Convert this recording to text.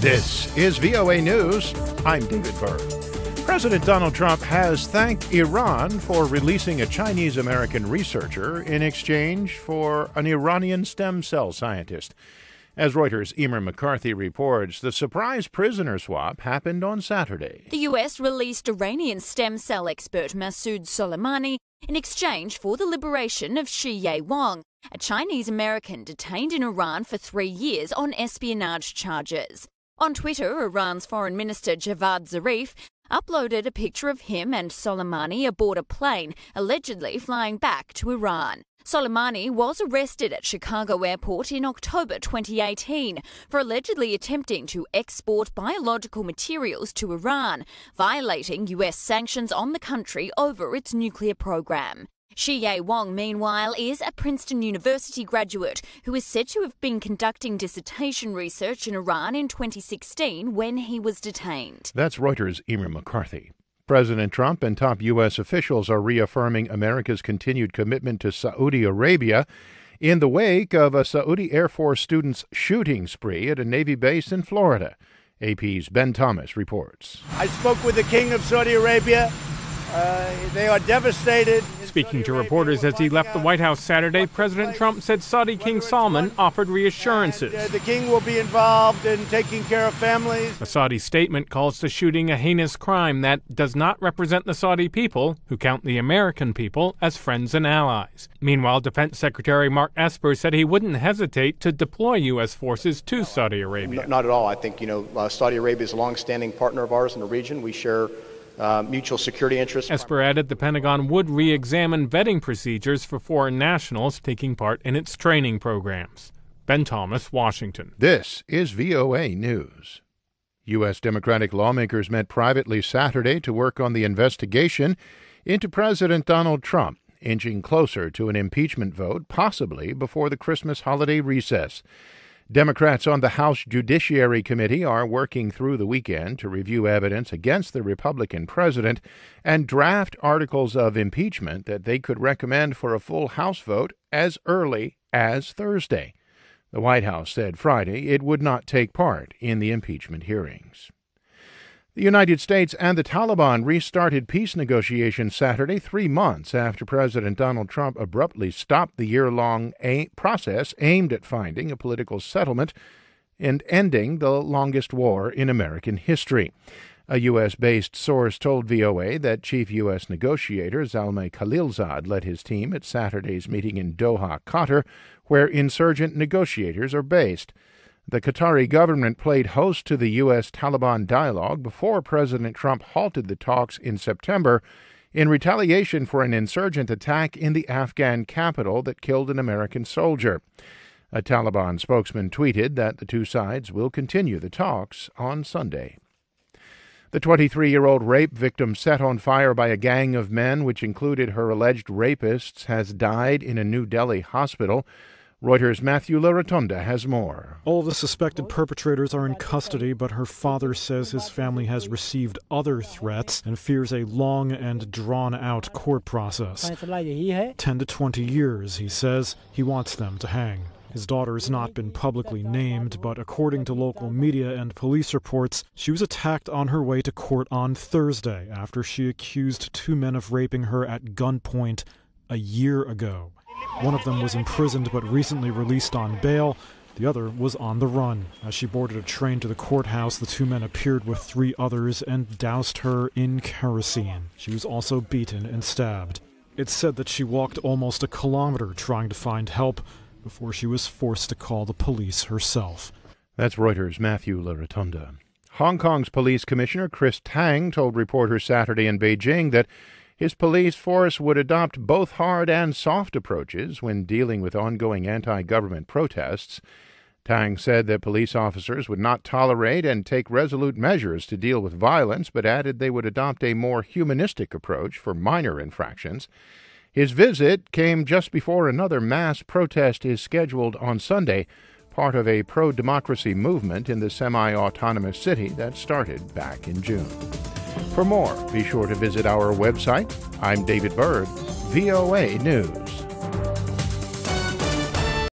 This is VOA News. I'm David Burr. President Donald Trump has thanked Iran for releasing a Chinese American researcher in exchange for an Iranian stem cell scientist. As Reuters' Emer McCarthy reports, the surprise prisoner swap happened on Saturday. The U.S. released Iranian stem cell expert Masoud Soleimani in exchange for the liberation of Shi Ye Wang, a Chinese American detained in Iran for three years on espionage charges. On Twitter, Iran's Foreign Minister Javad Zarif uploaded a picture of him and Soleimani aboard a plane, allegedly flying back to Iran. Soleimani was arrested at Chicago Airport in October 2018 for allegedly attempting to export biological materials to Iran, violating US sanctions on the country over its nuclear program. Shi Ye Wong, meanwhile, is a Princeton University graduate who is said to have been conducting dissertation research in Iran in 2016 when he was detained. That's Reuters' Emer McCarthy. President Trump and top U.S. officials are reaffirming America's continued commitment to Saudi Arabia in the wake of a Saudi Air Force student's shooting spree at a Navy base in Florida. AP's Ben Thomas reports. I spoke with the King of Saudi Arabia uh, they are devastated. Speaking to reporters as he left the White House Saturday, President Trump said Saudi King Salman offered reassurances. And, uh, the king will be involved in taking care of families. A Saudi statement calls the shooting a heinous crime that does not represent the Saudi people, who count the American people as friends and allies. Meanwhile, Defense Secretary Mark Esper said he wouldn't hesitate to deploy U.S. forces to Saudi Arabia. Not, not at all. I think, you know, uh, Saudi Arabia is a long-standing partner of ours in the region. We share uh, mutual security interests. Esper added the Pentagon would re examine vetting procedures for foreign nationals taking part in its training programs. Ben Thomas, Washington. This is VOA News. U.S. Democratic lawmakers met privately Saturday to work on the investigation into President Donald Trump, inching closer to an impeachment vote, possibly before the Christmas holiday recess. Democrats on the House Judiciary Committee are working through the weekend to review evidence against the Republican president and draft articles of impeachment that they could recommend for a full House vote as early as Thursday. The White House said Friday it would not take part in the impeachment hearings. The United States and the Taliban restarted peace negotiations Saturday, three months after President Donald Trump abruptly stopped the year long a- process aimed at finding a political settlement and ending the longest war in American history. A U.S. based source told VOA that Chief U.S. negotiator Zalmay Khalilzad led his team at Saturday's meeting in Doha, Qatar, where insurgent negotiators are based. The Qatari government played host to the U.S. Taliban dialogue before President Trump halted the talks in September in retaliation for an insurgent attack in the Afghan capital that killed an American soldier. A Taliban spokesman tweeted that the two sides will continue the talks on Sunday. The 23 year old rape victim set on fire by a gang of men, which included her alleged rapists, has died in a New Delhi hospital. Reuters' Matthew LaRotonda has more. All the suspected perpetrators are in custody, but her father says his family has received other threats and fears a long and drawn out court process. 10 to 20 years, he says. He wants them to hang. His daughter has not been publicly named, but according to local media and police reports, she was attacked on her way to court on Thursday after she accused two men of raping her at gunpoint a year ago. One of them was imprisoned but recently released on bail. The other was on the run. As she boarded a train to the courthouse, the two men appeared with three others and doused her in kerosene. She was also beaten and stabbed. It's said that she walked almost a kilometer trying to find help before she was forced to call the police herself. That's Reuters' Matthew LaRotunda. Hong Kong's police commissioner Chris Tang told reporters Saturday in Beijing that his police force would adopt both hard and soft approaches when dealing with ongoing anti government protests. Tang said that police officers would not tolerate and take resolute measures to deal with violence, but added they would adopt a more humanistic approach for minor infractions. His visit came just before another mass protest is scheduled on Sunday part of a pro democracy movement in the semi autonomous city that started back in June. For more, be sure to visit our website. I'm David Bird, VOA News.